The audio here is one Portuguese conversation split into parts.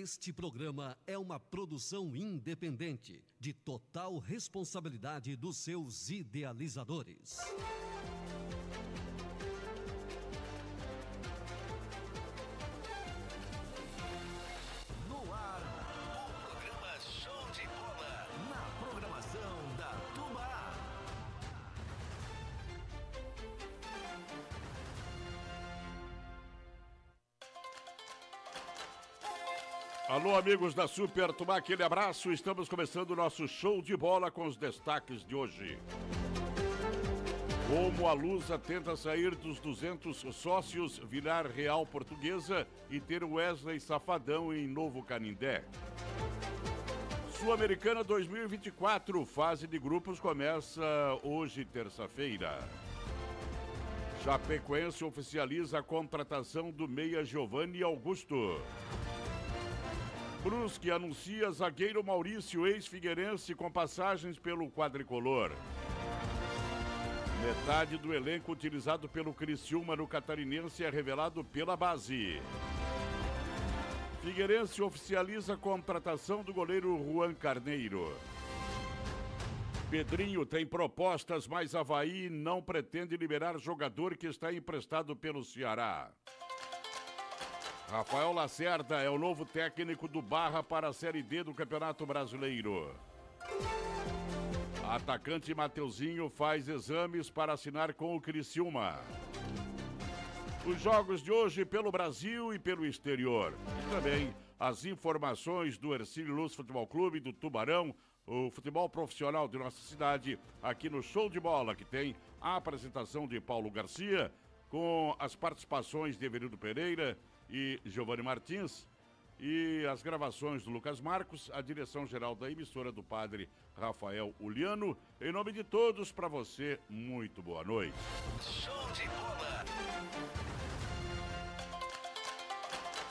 Este programa é uma produção independente, de total responsabilidade dos seus idealizadores. amigos da Super tomar aquele abraço. Estamos começando o nosso show de bola com os destaques de hoje. Como a Lusa tenta sair dos 200 sócios, virar Real Portuguesa e ter Wesley Safadão em Novo Canindé. Sul-Americana 2024, fase de grupos começa hoje, terça-feira. Chapecoense oficializa a contratação do meia Giovanni Augusto. Brusque anuncia zagueiro Maurício, ex-figueirense, com passagens pelo quadricolor. Metade do elenco utilizado pelo Criciúma no Catarinense é revelado pela base. Figueirense oficializa a contratação do goleiro Juan Carneiro. Pedrinho tem propostas, mas Havaí não pretende liberar jogador que está emprestado pelo Ceará. Rafael Lacerda é o novo técnico do Barra para a Série D do Campeonato Brasileiro. Atacante Mateuzinho faz exames para assinar com o Criciúma. Os jogos de hoje pelo Brasil e pelo exterior. E também as informações do Ercílio Luz Futebol Clube, do Tubarão, o futebol profissional de nossa cidade, aqui no Show de Bola, que tem a apresentação de Paulo Garcia, com as participações de Everildo Pereira, e Giovanni Martins. E as gravações do Lucas Marcos, a direção geral da emissora do padre Rafael Uliano. Em nome de todos, para você, muito boa noite. Show de bola!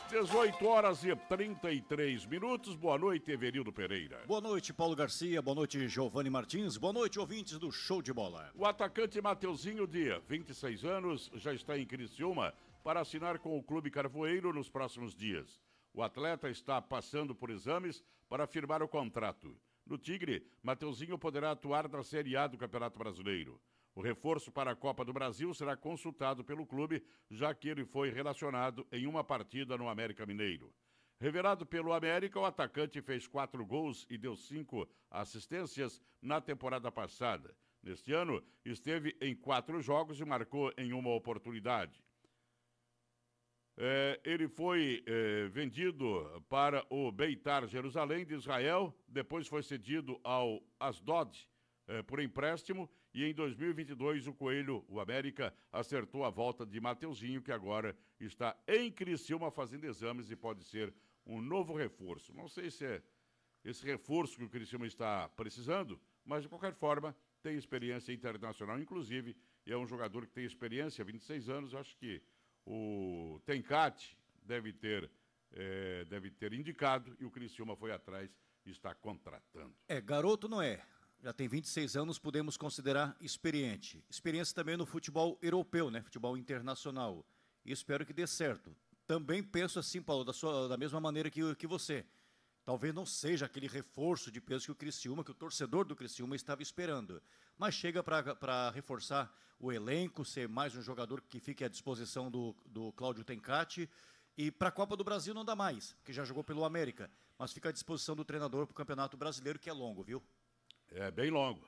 18 horas e 33 minutos. Boa noite, Everildo Pereira. Boa noite, Paulo Garcia. Boa noite, Giovanni Martins. Boa noite, ouvintes do Show de Bola. O atacante Mateuzinho Dia, 26 anos, já está em Criciúma para assinar com o Clube Carvoeiro nos próximos dias. O atleta está passando por exames para firmar o contrato. No Tigre, Mateuzinho poderá atuar na Série A do Campeonato Brasileiro. O reforço para a Copa do Brasil será consultado pelo clube, já que ele foi relacionado em uma partida no América Mineiro. Revelado pelo América, o atacante fez quatro gols e deu cinco assistências na temporada passada. Neste ano, esteve em quatro jogos e marcou em uma oportunidade. É, ele foi é, vendido para o Beitar Jerusalém de Israel, depois foi cedido ao Asdod é, por empréstimo e em 2022 o Coelho, o América, acertou a volta de Mateuzinho, que agora está em Criciúma fazendo exames e pode ser um novo reforço. Não sei se é esse reforço que o Criciúma está precisando, mas de qualquer forma tem experiência internacional, inclusive, e é um jogador que tem experiência, 26 anos, acho que o Tencat deve ter, é, deve ter indicado e o Criciúma foi atrás e está contratando. É, garoto não é. Já tem 26 anos, podemos considerar experiente. Experiência também no futebol europeu, né? Futebol internacional. E espero que dê certo. Também penso assim, Paulo, da, sua, da mesma maneira que, que você Talvez não seja aquele reforço de peso que o Criciúma, que o torcedor do Criciúma estava esperando. Mas chega para reforçar o elenco, ser mais um jogador que fique à disposição do, do Cláudio Tencati. E para a Copa do Brasil não dá mais, porque já jogou pelo América. Mas fica à disposição do treinador para o Campeonato Brasileiro, que é longo, viu? É bem longo.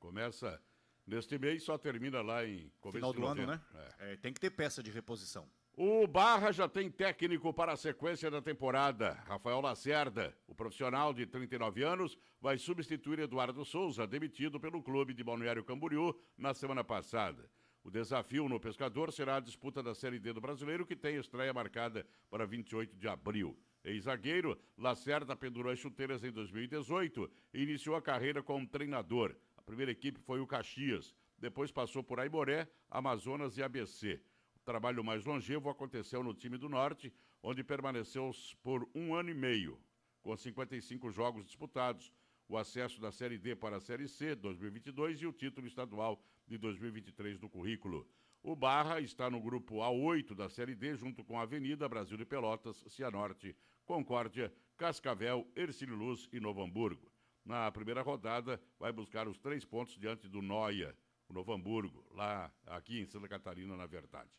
Começa neste mês, e só termina lá em começo Final do ano, né? É. É, tem que ter peça de reposição. O Barra já tem técnico para a sequência da temporada. Rafael Lacerda, o profissional de 39 anos, vai substituir Eduardo Souza, demitido pelo clube de Balneário Camboriú na semana passada. O desafio no Pescador será a disputa da Série D do Brasileiro, que tem estreia marcada para 28 de abril. Ex-zagueiro, Lacerda pendurou as chuteiras em 2018 e iniciou a carreira como treinador. A primeira equipe foi o Caxias, depois passou por Aimoré, Amazonas e ABC. Trabalho mais longevo aconteceu no time do Norte, onde permaneceu por um ano e meio, com 55 jogos disputados, o acesso da Série D para a Série C 2022 e o título estadual de 2023 do currículo. O Barra está no grupo A8 da Série D, junto com Avenida, Brasil de Pelotas, Cianorte, Concórdia, Cascavel, Ercílio Luz e Novo Hamburgo. Na primeira rodada, vai buscar os três pontos diante do Noia, o Novo Hamburgo, lá aqui em Santa Catarina, na verdade.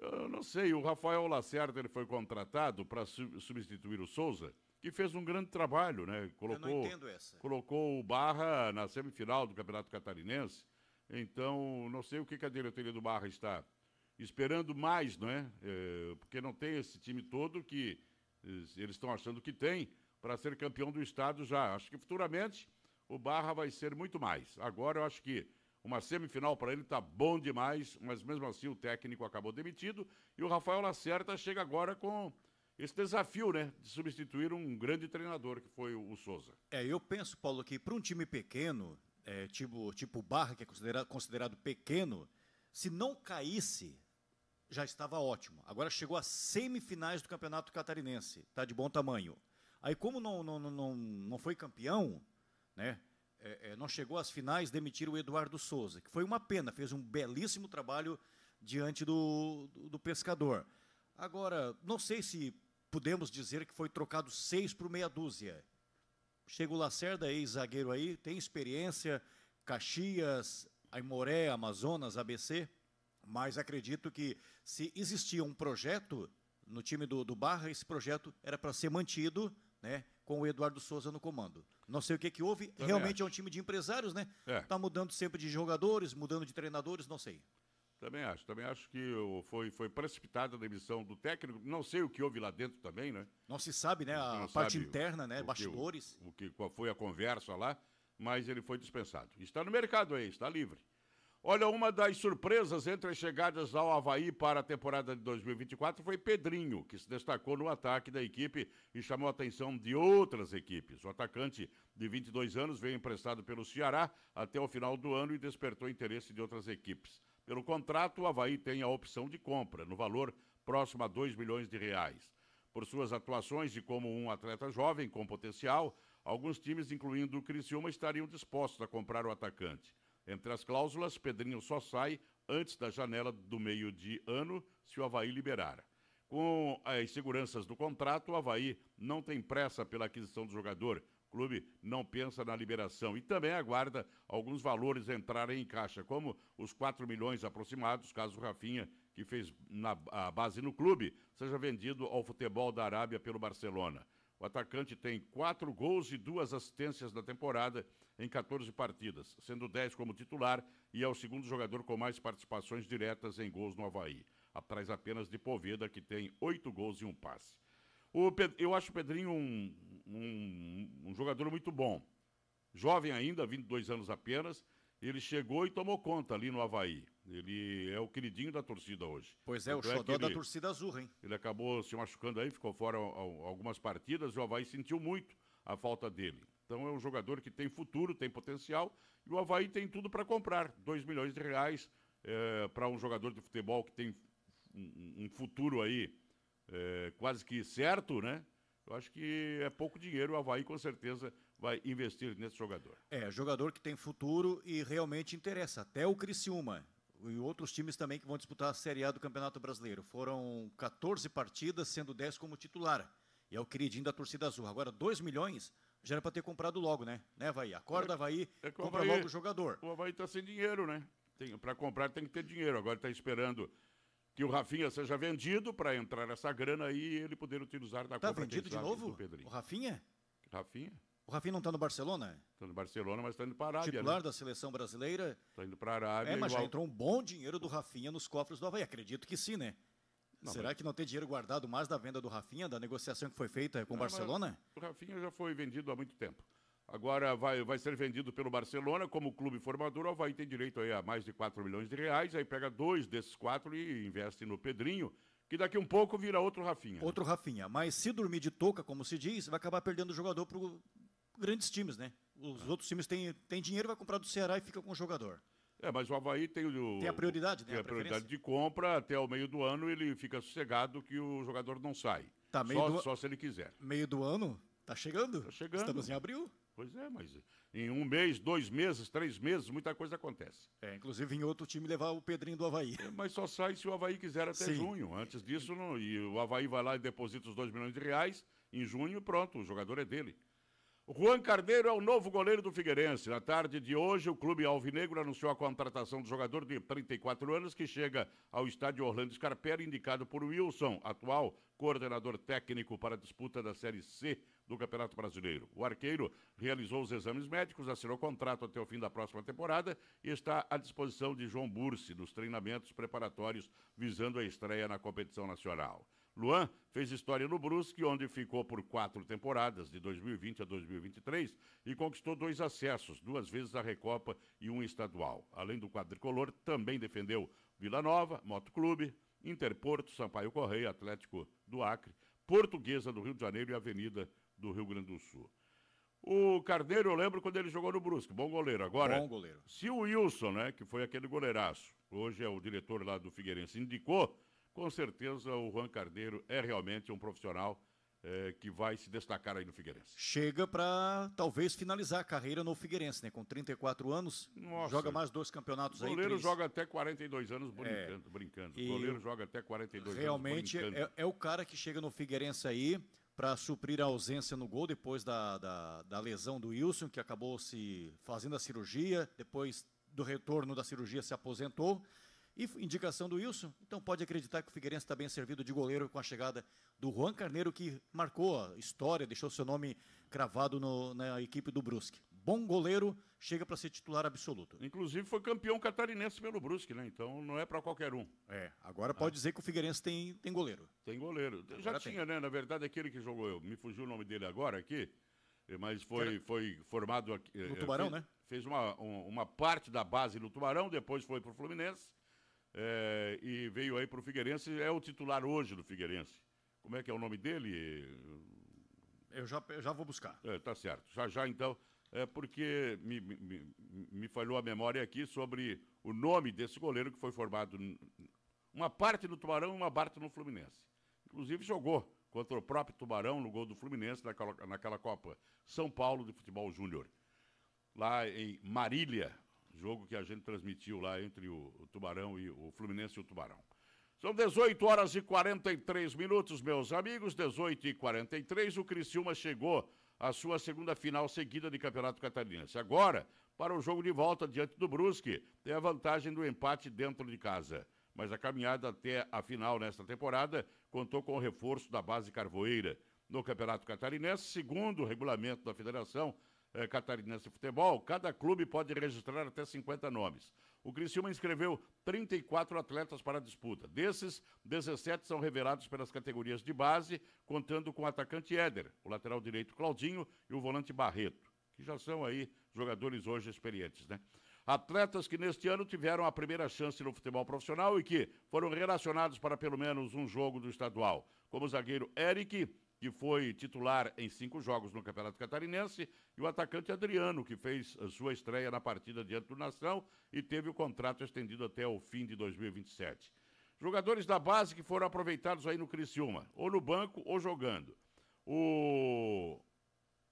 Eu não sei, o Rafael Lacerda ele foi contratado para su substituir o Souza, que fez um grande trabalho, né? Colocou, Eu não entendo essa. Colocou o Barra na semifinal do Campeonato Catarinense. Então, não sei o que, que a diretoria do Barra está esperando mais, não é, é porque não tem esse time todo que eh, eles estão achando que tem para ser campeão do estado já. Acho que futuramente o Barra vai ser muito mais. Agora eu acho que uma semifinal para ele está bom demais, mas mesmo assim o técnico acabou demitido. E o Rafael Lacerda chega agora com esse desafio, né, de substituir um grande treinador que foi o, Souza. É, eu penso, Paulo, que para um time pequeno, é, tipo tipo Barra, que é considerado, considerado pequeno, se não caísse, já estava ótimo. Agora chegou às semifinais do Campeonato Catarinense, tá de bom tamanho. Aí como não não, não, não foi campeão, né? é, é, não chegou às finais, demitir o Eduardo Souza, que foi uma pena, fez um belíssimo trabalho diante do, do, do pescador. Agora, não sei se podemos dizer que foi trocado seis por meia dúzia. Chega o Lacerda, ex-zagueiro aí, tem experiência, Caxias, Aimoré, Amazonas, ABC, mas acredito que se existia um projeto no time do, do Barra, esse projeto era para ser mantido, né? com o Eduardo Souza no comando. Não sei o que, que houve. Também Realmente é acho. é um time de empresários, né? Está é. Tá mudando sempre de jogadores, mudando de treinadores, não sei. Também acho. Também acho que foi, foi precipitada a demissão do técnico. Não sei o que houve lá dentro também, né? Não se sabe, né? A não parte interna, né? O Bastidores. Que, o, o que, qual foi a conversa lá, mas ele foi dispensado. Está no mercado aí, está livre. Olha, uma das surpresas entre as chegadas ao Havaí para a temporada de 2024 foi Pedrinho, que se destacou no ataque da equipe e chamou a atenção de outras equipes. O atacante de 22 anos veio emprestado pelo Ceará até o final do ano e despertou interesse de outras equipes. Pelo contrato, o Havaí tem a opção de compra, no valor próximo a 2 milhões de reais. Por suas atuações e como um atleta jovem com potencial, alguns times, incluindo o Criciúma, estariam dispostos a comprar o atacante. Entre as cláusulas, Pedrinho só sai antes da janela do meio de ano se o Havaí liberar. Com as seguranças do contrato, o Havaí não tem pressa pela aquisição do jogador. O clube não pensa na liberação e também aguarda alguns valores entrarem em caixa, como os 4 milhões aproximados, caso o Rafinha, que fez na, a base no clube, seja vendido ao futebol da Arábia pelo Barcelona. O atacante tem quatro gols e duas assistências na temporada em 14 partidas, sendo 10 como titular e é o segundo jogador com mais participações diretas em gols no Havaí, atrás apenas de Poveda, que tem oito gols e um passe. eu acho o Pedrinho um, um, um jogador muito bom. Jovem ainda, 22 anos apenas, ele chegou e tomou conta ali no Havaí. Ele é o queridinho da torcida hoje. Pois é, o xodó é da torcida azul, hein? Ele acabou se machucando aí, ficou fora algumas partidas, o Havaí sentiu muito a falta dele. Então é um jogador que tem futuro, tem potencial, e o Havaí tem tudo para comprar. 2 milhões de reais é, para um jogador de futebol que tem um, um futuro aí é, quase que certo, né? Eu acho que é pouco dinheiro, o Havaí com certeza vai investir nesse jogador. É, jogador que tem futuro e realmente interessa, até o Criciúma e outros times também que vão disputar a Série A do Campeonato Brasileiro. Foram 14 partidas, sendo 10 como titular. E é o queridinho da torcida azul. Agora, 2 milhões já era para ter comprado logo, né? Né, Havaí? Acorda, é, Havaí, é, é compra Havaí, logo o jogador. O Havaí está sem dinheiro, né? Para comprar tem que ter dinheiro. Agora está esperando que o Rafinha seja vendido para entrar essa grana aí e ele poder utilizar da tá compra. Está vendido de novo? O Rafinha? Rafinha? O Rafinha não está no Barcelona? Está no Barcelona, mas está indo para a Arábia. Titular né? da seleção brasileira. Está indo para a Arábia. É, mas igual... já entrou um bom dinheiro do Rafinha nos cofres do Havaí. Acredito que sim, né? Não, Será mas... que não tem dinheiro guardado mais da venda do Rafinha, da negociação que foi feita com o ah, Barcelona? O Rafinha já foi vendido há muito tempo. Agora vai, vai ser vendido pelo Barcelona como clube formador. O Havaí tem direito a mais de 4 milhões de reais. Aí pega dois desses quatro e investe no Pedrinho que daqui um pouco vira outro Rafinha. Né? Outro Rafinha, mas se dormir de touca, como se diz, vai acabar perdendo o jogador para grandes times, né? Os é. outros times têm, têm dinheiro, vai comprar do Ceará e fica com o jogador. É, mas o Havaí tem o. Tem a prioridade, né? Tem a, a prioridade de compra, até o meio do ano ele fica sossegado que o jogador não sai. Tá, meio só, do... só se ele quiser. Meio do ano? Tá chegando? Tá chegando. Estamos em abril. Pois é, mas em um mês, dois meses, três meses, muita coisa acontece. É, inclusive em outro time levar o Pedrinho do Havaí. É, mas só sai se o Havaí quiser até Sim. junho. Antes disso, não, e o Havaí vai lá e deposita os dois milhões de reais. Em junho, pronto, o jogador é dele. Juan Carneiro é o novo goleiro do Figueirense. Na tarde de hoje, o clube alvinegro anunciou a contratação do jogador de 34 anos que chega ao estádio Orlando Scarpelli, indicado por Wilson, atual coordenador técnico para a disputa da Série C do Campeonato Brasileiro. O arqueiro realizou os exames médicos, assinou contrato até o fim da próxima temporada e está à disposição de João Bursi nos treinamentos preparatórios visando a estreia na competição nacional. Luan fez história no Brusque, onde ficou por quatro temporadas, de 2020 a 2023, e conquistou dois acessos, duas vezes a Recopa e um estadual. Além do quadricolor, também defendeu Vila Nova, Motoclube, Interporto, Sampaio Correia, Atlético do Acre, Portuguesa do Rio de Janeiro e Avenida do Rio Grande do Sul. O Carneiro, eu lembro quando ele jogou no Brusque, bom goleiro. Agora, bom goleiro. se o Wilson, né, que foi aquele goleiraço, hoje é o diretor lá do Figueirense, indicou, com certeza o Juan Carneiro é realmente um profissional é, que vai se destacar aí no Figueirense. Chega para talvez finalizar a carreira no Figueirense, né? Com 34 anos, Nossa. joga mais dois campeonatos aí. O goleiro aí, joga até 42 anos brincando. É. brincando. o goleiro joga até 42 realmente anos Realmente é, é, o cara que chega no Figueirense aí para suprir a ausência no gol depois da, da, da lesão do Wilson, que acabou se fazendo a cirurgia, depois do retorno da cirurgia se aposentou e indicação do Wilson, então pode acreditar que o Figueirense está bem servido de goleiro com a chegada do Juan Carneiro, que marcou a história, deixou seu nome cravado no, na equipe do Brusque. Bom goleiro, chega para ser titular absoluto. Inclusive foi campeão catarinense pelo Brusque, né? Então não é para qualquer um. É, agora ah. pode dizer que o Figueirense tem, tem goleiro. Tem goleiro. Agora Já tinha, né? Na verdade, aquele que jogou, eu, me fugiu o nome dele agora aqui, mas foi, foi formado aqui. No eh, Tubarão, fez, né? Fez uma, uma parte da base no Tubarão, depois foi para o Fluminense é, e veio aí para o Figueirense, é o titular hoje do Figueirense. Como é que é o nome dele? Eu já, eu já vou buscar. É, tá certo. Já já então, é porque me, me, me falhou a memória aqui sobre o nome desse goleiro que foi formado uma parte no Tubarão e uma parte no Fluminense. Inclusive jogou contra o próprio Tubarão no gol do Fluminense naquela, naquela Copa São Paulo de Futebol Júnior. Lá em Marília, jogo que a gente transmitiu lá entre o, o Tubarão e o Fluminense e o Tubarão. São 18 horas e 43 minutos, meus amigos. 18 e 43, o Criciúma chegou à sua segunda final seguida de Campeonato Catarinense. Agora, para o jogo de volta diante do Brusque, tem a vantagem do empate dentro de casa. Mas a caminhada até a final nesta temporada contou com o reforço da base carvoeira. No Campeonato Catarinense, segundo o regulamento da federação, eh, catarinense de Futebol, cada clube pode registrar até 50 nomes. O Criciúma inscreveu 34 atletas para a disputa. Desses, 17 são revelados pelas categorias de base, contando com o atacante Éder, o lateral direito Claudinho e o volante Barreto, que já são aí jogadores hoje experientes, né? Atletas que neste ano tiveram a primeira chance no futebol profissional e que foram relacionados para pelo menos um jogo do estadual, como o zagueiro Eric, que foi titular em cinco jogos no Campeonato Catarinense, e o atacante Adriano, que fez sua estreia na partida diante do Nação e teve o contrato estendido até o fim de 2027. Jogadores da base que foram aproveitados aí no Criciúma, ou no banco ou jogando. O,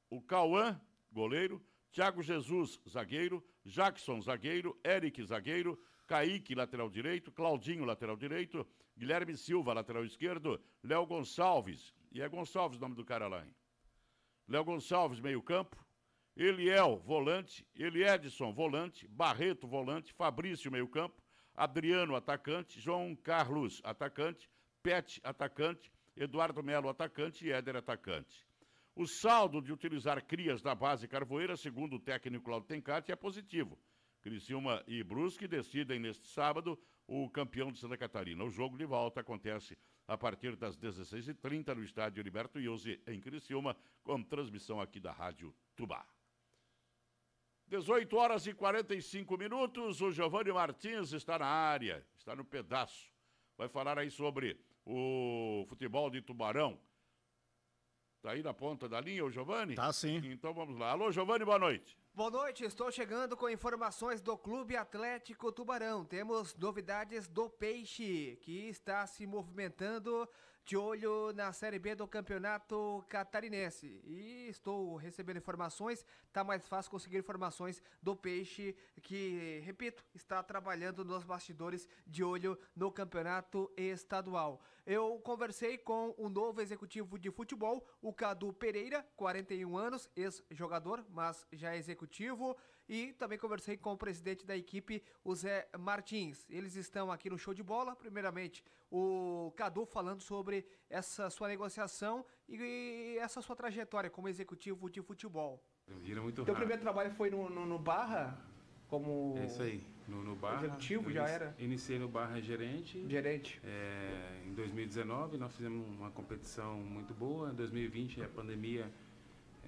o Cauã, goleiro, Thiago Jesus, zagueiro, Jackson, zagueiro, Eric, zagueiro, Kaique, lateral direito, Claudinho, lateral direito, Guilherme Silva, lateral esquerdo, Léo Gonçalves, e é Gonçalves o nome do cara lá, hein? Léo Gonçalves, meio-campo. Eliel, volante. Eli Edson, volante. Barreto, volante. Fabrício, meio-campo. Adriano, atacante. João Carlos, atacante. Pet, atacante. Eduardo Melo, atacante. E Éder, atacante. O saldo de utilizar crias da base carvoeira, segundo o técnico Claudio Tencati, é positivo. Criciúma e Brusque decidem neste sábado o campeão de Santa Catarina. O jogo de volta acontece a partir das 16h30 no estádio Liberto Iose, em Criciúma, com transmissão aqui da Rádio Tubá. 18 horas e 45 minutos, o Giovanni Martins está na área, está no pedaço. Vai falar aí sobre o futebol de Tubarão Tá aí na ponta da linha o Giovanni? Tá sim. Então vamos lá. Alô, Giovanni, boa noite. Boa noite, estou chegando com informações do Clube Atlético Tubarão. Temos novidades do Peixe, que está se movimentando de olho na Série B do Campeonato Catarinense. E estou recebendo informações, tá mais fácil conseguir informações do Peixe, que, repito, está trabalhando nos bastidores de olho no Campeonato Estadual. Eu conversei com o novo executivo de futebol, o Cadu Pereira, 41 anos, ex-jogador, mas já executivo. E também conversei com o presidente da equipe, o Zé Martins. Eles estão aqui no show de bola. Primeiramente, o Cadu falando sobre essa sua negociação e essa sua trajetória como executivo de futebol. Vira muito Teu primeiro trabalho foi no, no, no Barra? Como. É isso aí. No, no Barra. Executivo já era? Iniciei no Barra gerente. Gerente. É, em 2019 nós fizemos uma competição muito boa. Em 2020 a pandemia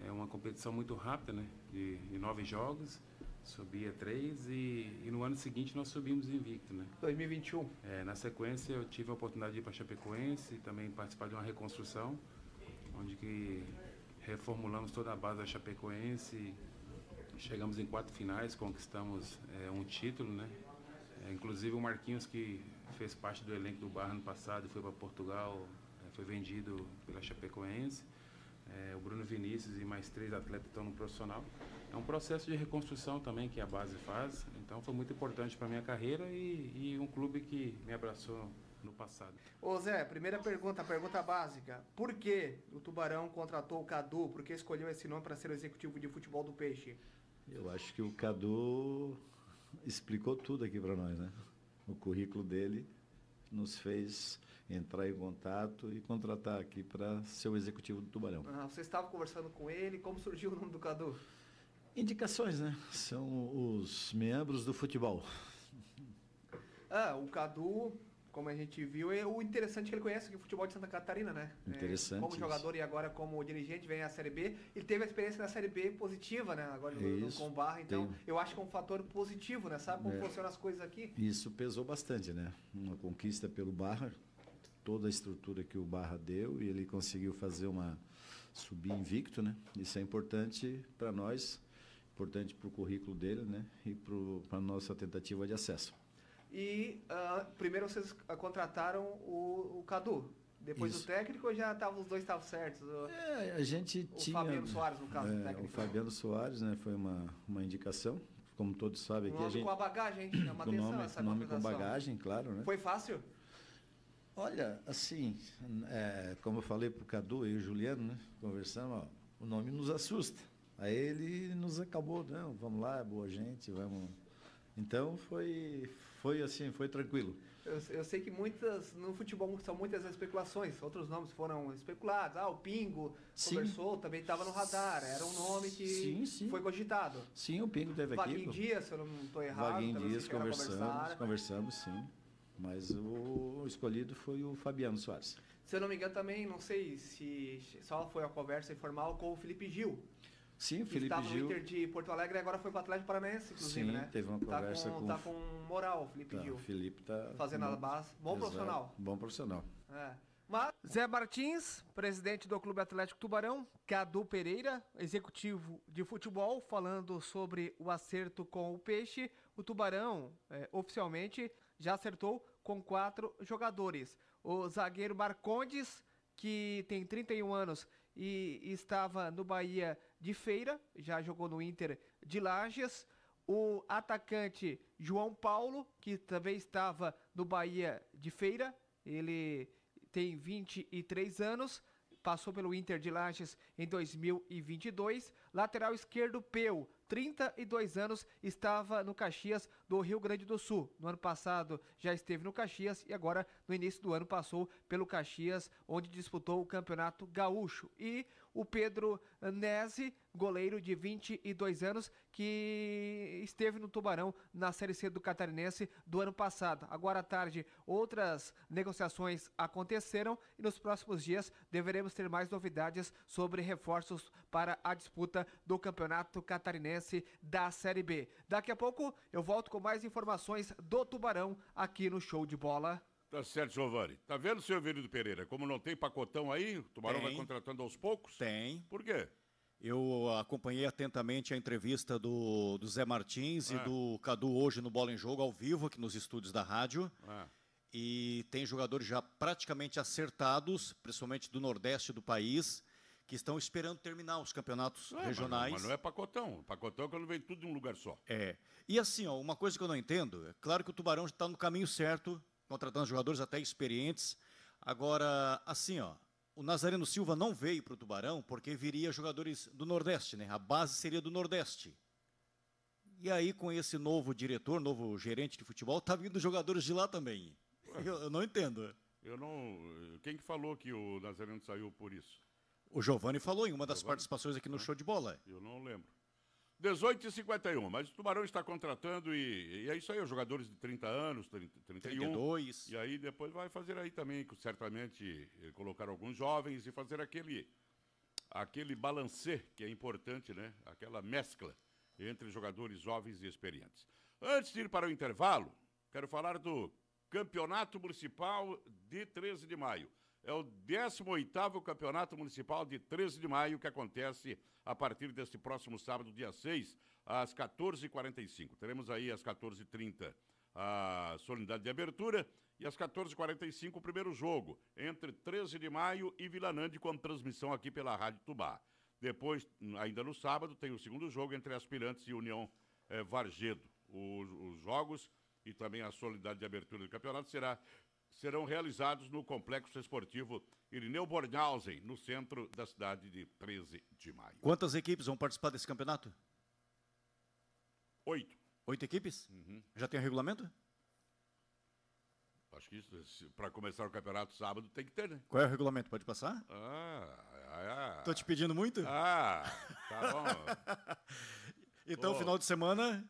é uma competição muito rápida, né? De, de nove jogos, subia três e, e, no ano seguinte nós subimos invicto, né? 2021. É, na sequência eu tive a oportunidade de ir para Chapecoense e também participar de uma reconstrução, onde que reformulamos toda a base da Chapecoense, chegamos em quatro finais, conquistamos é, um título, né? É, inclusive o Marquinhos que fez parte do elenco do Barra no passado, foi para Portugal, é, foi vendido pela Chapecoense é, o Bruno Vinícius e mais três atletas estão no profissional. É um processo de reconstrução também que a base faz, então foi muito importante para minha carreira e, e um clube que me abraçou no passado. Ô Zé, primeira pergunta, pergunta básica. Por que o Tubarão contratou o Cadu? Por que escolheu esse nome para ser o executivo de futebol do Peixe? Eu acho que o Cadu explicou tudo aqui para nós, né? O currículo dele nos fez entrar em contato e contratar aqui para ser o executivo do Tubarão. Ah, você estava conversando com ele, como surgiu o nome do Cadu? Indicações, né? São os membros do futebol. Ah, o Cadu como a gente viu. E o interessante é que ele conhece o futebol de Santa Catarina, né? É, interessante. É, como jogador e agora como dirigente, vem a Série B. Ele teve a experiência na Série B positiva, né? Agora no, no é Combarra. Então, Tem. eu acho que é um fator positivo, né? Sabe como é. funcionam as coisas aqui? Isso pesou bastante, né? Uma conquista pelo Barra, toda a estrutura que o Barra deu e ele conseguiu fazer uma. subir invicto, né? Isso é importante para nós, importante para o currículo dele, né? E para a nossa tentativa de acesso. E uh, primeiro vocês contrataram o, o Cadu. Depois Isso. o técnico já tava, os dois estavam certos? O, é, a gente o tinha. O Fabiano Soares, no caso, é, técnico. O Fabiano Soares, né? Foi uma, uma indicação. Como todos sabem aqui. Um a gente, com a bagagem, hein? uma com atenção nome, essa nome com bagagem, claro, né? Foi fácil? Olha, assim, é, como eu falei para o Cadu e o Juliano, né? conversando o nome nos assusta. Aí ele nos acabou, não, vamos lá, boa gente, vamos. Então foi, foi assim, foi tranquilo. Eu, eu, sei que muitas, no futebol são muitas especulações, outros nomes foram especulados. Ah, o Pingo sim. conversou, também estava no radar, era um nome que sim, sim. foi cogitado. Sim, o Pingo teve Vaguinho aqui. Vaguinho Dias, se eu não estou errado. Vaguinho Dias, conversamos, conversamos, sim. Mas o escolhido foi o Fabiano Soares. Se eu não me engano também, não sei se só foi a conversa informal com o Felipe Gil. Sim, o Felipe Gil. Estava no Inter de Porto Alegre e agora foi para o Atlético Paranaense, inclusive, Sim, né? teve uma tá conversa tá com, com... Tá com moral o Felipe tá, Gil. O Felipe tá... Fazendo bom, a base. Bom exato, profissional. Bom profissional. É. Mas... Zé Martins, presidente do Clube Atlético Tubarão, Cadu Pereira, executivo de futebol, falando sobre o acerto com o Peixe. O Tubarão, é, oficialmente, já acertou com quatro jogadores. O zagueiro Marcondes, que tem 31 anos e estava no Bahia de Feira, já jogou no Inter de Lages. O atacante João Paulo, que também estava no Bahia de Feira, ele tem 23 anos, passou pelo Inter de Lages em 2022. Lateral esquerdo Peu, 32 anos, estava no Caxias do Rio Grande do Sul. No ano passado já esteve no Caxias e agora, no início do ano, passou pelo Caxias, onde disputou o Campeonato Gaúcho. E o Pedro Nese, goleiro de 22 anos, que esteve no Tubarão na Série C do Catarinense do ano passado. Agora à tarde, outras negociações aconteceram e nos próximos dias deveremos ter mais novidades sobre reforços para a disputa do Campeonato Catarinense da Série B. Daqui a pouco eu volto com mais informações do Tubarão aqui no Show de Bola. Tá certo, Giovanni. Tá vendo, seu Virido Pereira? Como não tem pacotão aí, o Tubarão tem, vai contratando aos poucos? Tem. Por quê? Eu acompanhei atentamente a entrevista do, do Zé Martins é. e ah. do Cadu hoje no Bola em Jogo, ao vivo, aqui nos estúdios da rádio. É. E tem jogadores já praticamente acertados, principalmente do Nordeste do país que estão esperando terminar os campeonatos é, regionais. Mas não, mas não é pacotão. Pacotão é quando vem tudo de um lugar só. É. E assim, ó, uma coisa que eu não entendo, é claro que o Tubarão está no caminho certo, contratando jogadores até experientes. Agora, assim, ó, o Nazareno Silva não veio para o Tubarão porque viria jogadores do Nordeste, né? A base seria do Nordeste. E aí, com esse novo diretor, novo gerente de futebol, tá vindo jogadores de lá também. Eu, eu não entendo. Eu não. Quem que falou que o Nazareno saiu por isso? O Giovanni falou em uma das Giovani? participações aqui no show de bola. Eu não lembro. 18 e 51, mas o Tubarão está contratando e, e é isso aí, os jogadores de 30 anos, 30, 31. 32. E aí depois vai fazer aí também, que certamente eh, colocar alguns jovens e fazer aquele, aquele balancê que é importante, né? Aquela mescla entre jogadores jovens e experientes. Antes de ir para o intervalo, quero falar do Campeonato Municipal de 13 de maio é o 18 Campeonato Municipal de 13 de maio, que acontece a partir deste próximo sábado, dia 6, às 14h45. Teremos aí às 14h30 a solenidade de abertura e às 14h45 o primeiro jogo, entre 13 de maio e Vila Nande, com transmissão aqui pela Rádio Tubá. Depois, ainda no sábado, tem o segundo jogo entre Aspirantes e União eh, Vargedo. Os, os jogos e também a solenidade de abertura do campeonato será serão realizados no Complexo Esportivo Irineu Bornhausen, no centro da cidade de 13 de maio. Quantas equipes vão participar desse campeonato? Oito. Oito equipes? Uhum. Já tem um regulamento? Acho que para começar o campeonato sábado tem que ter, né? Qual é o regulamento? Pode passar? Ah, ah, ah. Tô te pedindo muito? Ah, tá bom. então, oh. final de semana,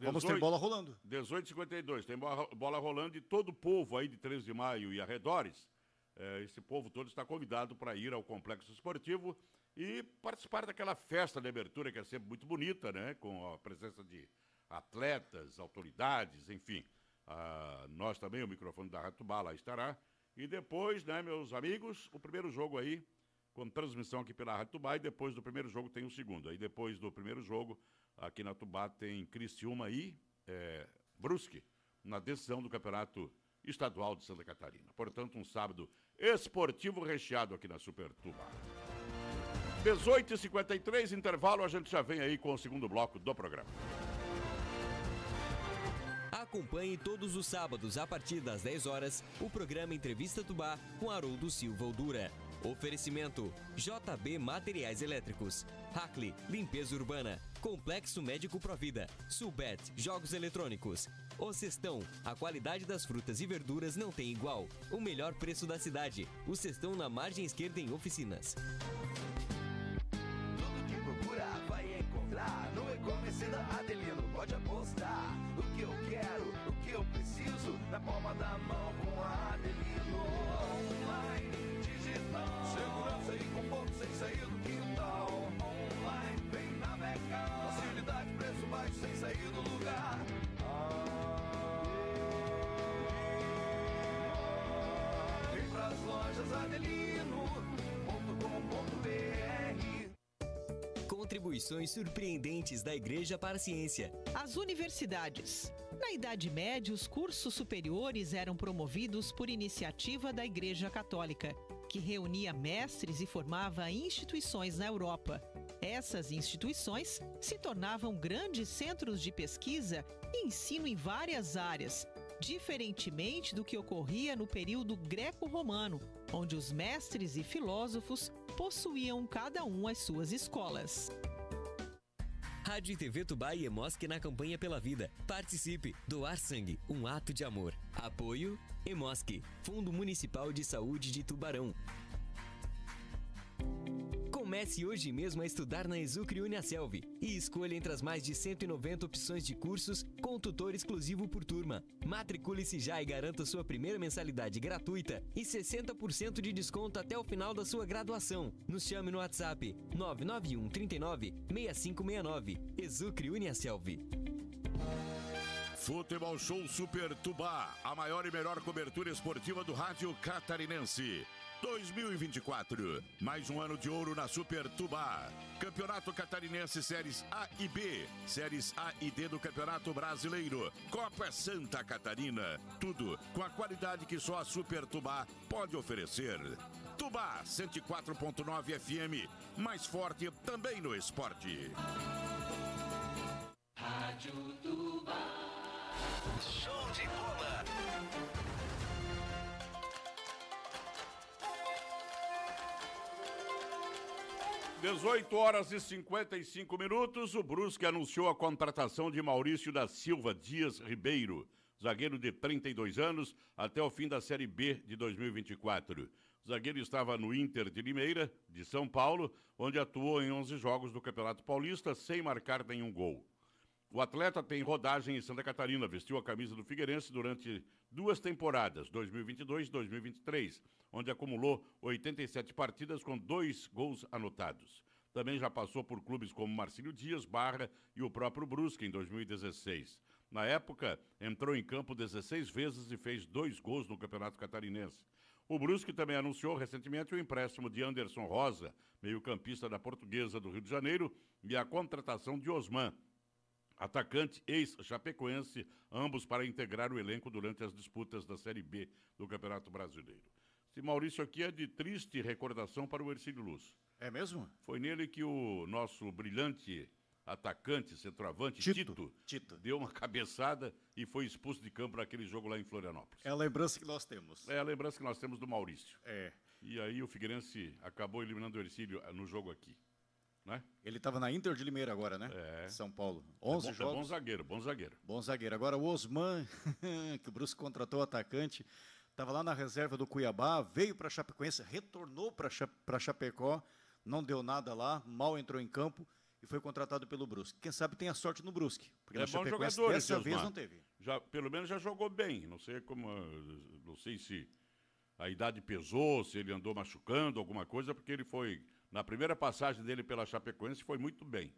18, Vamos ter bola rolando. 18h52, tem bola, rolando e todo o povo aí de 13 de maio e arredores, é, esse povo todo está convidado para ir ao complexo esportivo e participar daquela festa de abertura que é sempre muito bonita, né? Com a presença de atletas, autoridades, enfim. Ah, nós também, o microfone da Ratubá lá estará. E depois, né, meus amigos, o primeiro jogo aí, com transmissão aqui pela Rádio Tubá, e depois do primeiro jogo tem o segundo. Aí depois do primeiro jogo Aqui na Tubá tem Criciúma e é, Brusque, na decisão do Campeonato Estadual de Santa Catarina. Portanto, um sábado esportivo recheado aqui na Super Tubá. 18h53, intervalo, a gente já vem aí com o segundo bloco do programa. Acompanhe todos os sábados, a partir das 10 horas, o programa Entrevista Tubá com Haroldo Silva Aldura. Oferecimento: JB Materiais Elétricos, Hackley Limpeza Urbana, Complexo Médico Provida, Subet Jogos Eletrônicos. O Cestão, a qualidade das frutas e verduras não tem igual. O melhor preço da cidade. O Cestão na margem esquerda em oficinas. Tudo que procura vai encontrar. No é e-commerce da Adelino, pode apostar. O que eu quero, o que eu preciso, na palma da mão com a Adelino. Riachuelino.com.br Contribuições surpreendentes da Igreja para a Ciência. As universidades. Na Idade Média, os cursos superiores eram promovidos por iniciativa da Igreja Católica, que reunia mestres e formava instituições na Europa. Essas instituições se tornavam grandes centros de pesquisa e ensino em várias áreas, diferentemente do que ocorria no período greco-romano, onde os mestres e filósofos possuíam cada um as suas escolas. Rádio e TV Tubá e Mosque na campanha pela vida. Participe! Doar sangue, um ato de amor. Apoio Emosque, Fundo Municipal de Saúde de Tubarão. Comece hoje mesmo a estudar na Exucre Uniaselv e escolha entre as mais de 190 opções de cursos com tutor exclusivo por turma. Matricule-se já e garanta sua primeira mensalidade gratuita e 60% de desconto até o final da sua graduação. Nos chame no WhatsApp 991 39 6569. Exucre Uniaselv. Futebol Show Super Tubá, a maior e melhor cobertura esportiva do rádio catarinense. 2024. Mais um ano de ouro na Super Tubá. Campeonato Catarinense Séries A e B, Séries A e D do Campeonato Brasileiro, Copa Santa Catarina. Tudo com a qualidade que só a Super Tubá pode oferecer. Tubá 104.9 FM, mais forte também no esporte. Rádio Tubá. Show de bola. 18 horas e 55 minutos, o Brusque anunciou a contratação de Maurício da Silva Dias Ribeiro, zagueiro de 32 anos, até o fim da Série B de 2024. O zagueiro estava no Inter de Limeira, de São Paulo, onde atuou em 11 jogos do Campeonato Paulista sem marcar nenhum gol. O atleta tem rodagem em Santa Catarina, vestiu a camisa do Figueirense durante duas temporadas, 2022 e 2023, onde acumulou 87 partidas com dois gols anotados. Também já passou por clubes como Marcílio Dias, Barra e o próprio Brusque em 2016. Na época, entrou em campo 16 vezes e fez dois gols no Campeonato Catarinense. O Brusque também anunciou recentemente o empréstimo de Anderson Rosa, meio-campista da Portuguesa do Rio de Janeiro, e a contratação de Osman, Atacante ex-chapecoense, ambos para integrar o elenco durante as disputas da Série B do Campeonato Brasileiro. Esse Maurício aqui é de triste recordação para o Ercílio Luz. É mesmo? Foi nele que o nosso brilhante atacante, centroavante, Tito, Tito, Tito, deu uma cabeçada e foi expulso de campo naquele jogo lá em Florianópolis. É a lembrança que nós temos. É a lembrança que nós temos do Maurício. É. E aí o Figueirense acabou eliminando o Ercílio eh, no jogo aqui. Né? Ele estava na Inter de Limeira agora, né? É. São Paulo. 11 é, é bom, jogos. É bom zagueiro, bom zagueiro. Bom zagueiro. Agora o Osman, que o Brusque contratou atacante, estava lá na reserva do Cuiabá, veio para Chapecoense, retornou para Chapecó, não deu nada lá, mal entrou em campo e foi contratado pelo Brusque. Quem sabe tem a sorte no Brusque. Porque é bom jogador, dessa vez não teve. Já, pelo menos já jogou bem. Não sei como. Não sei se a idade pesou, se ele andou machucando alguma coisa, porque ele foi na primeira passagem dele pela Chapecoense foi muito bem.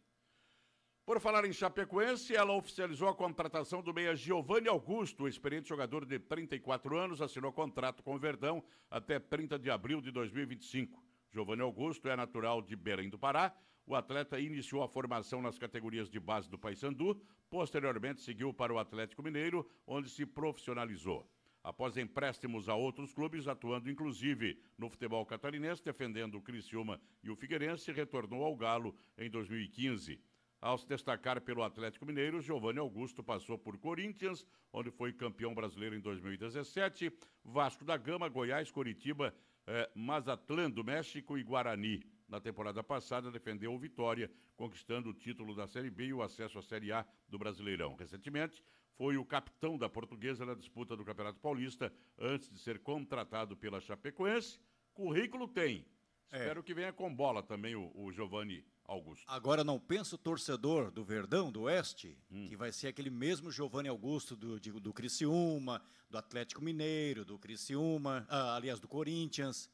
Por falar em Chapecoense, ela oficializou a contratação do meia Giovanni Augusto, experiente jogador de 34 anos, assinou contrato com o Verdão até 30 de abril de 2025. Giovanni Augusto é natural de Belém do Pará. O atleta iniciou a formação nas categorias de base do Paysandu, posteriormente seguiu para o Atlético Mineiro, onde se profissionalizou após empréstimos a outros clubes, atuando inclusive no futebol catarinense, defendendo o Criciúma e o Figueirense, retornou ao Galo em 2015. Ao se destacar pelo Atlético Mineiro, Giovanni Augusto passou por Corinthians, onde foi campeão brasileiro em 2017, Vasco da Gama, Goiás, Coritiba, eh, Mazatlán do México e Guarani. Na temporada passada, defendeu o Vitória, conquistando o título da Série B e o acesso à Série A do Brasileirão. Recentemente, foi o capitão da Portuguesa na disputa do Campeonato Paulista antes de ser contratado pela Chapecoense. Currículo tem. É. Espero que venha com bola também o, o Giovanni Augusto. Agora não penso o torcedor do Verdão, do Oeste, hum. que vai ser aquele mesmo Giovanni Augusto do, de, do Criciúma, do Atlético Mineiro, do Criciúma, ah, aliás, do Corinthians.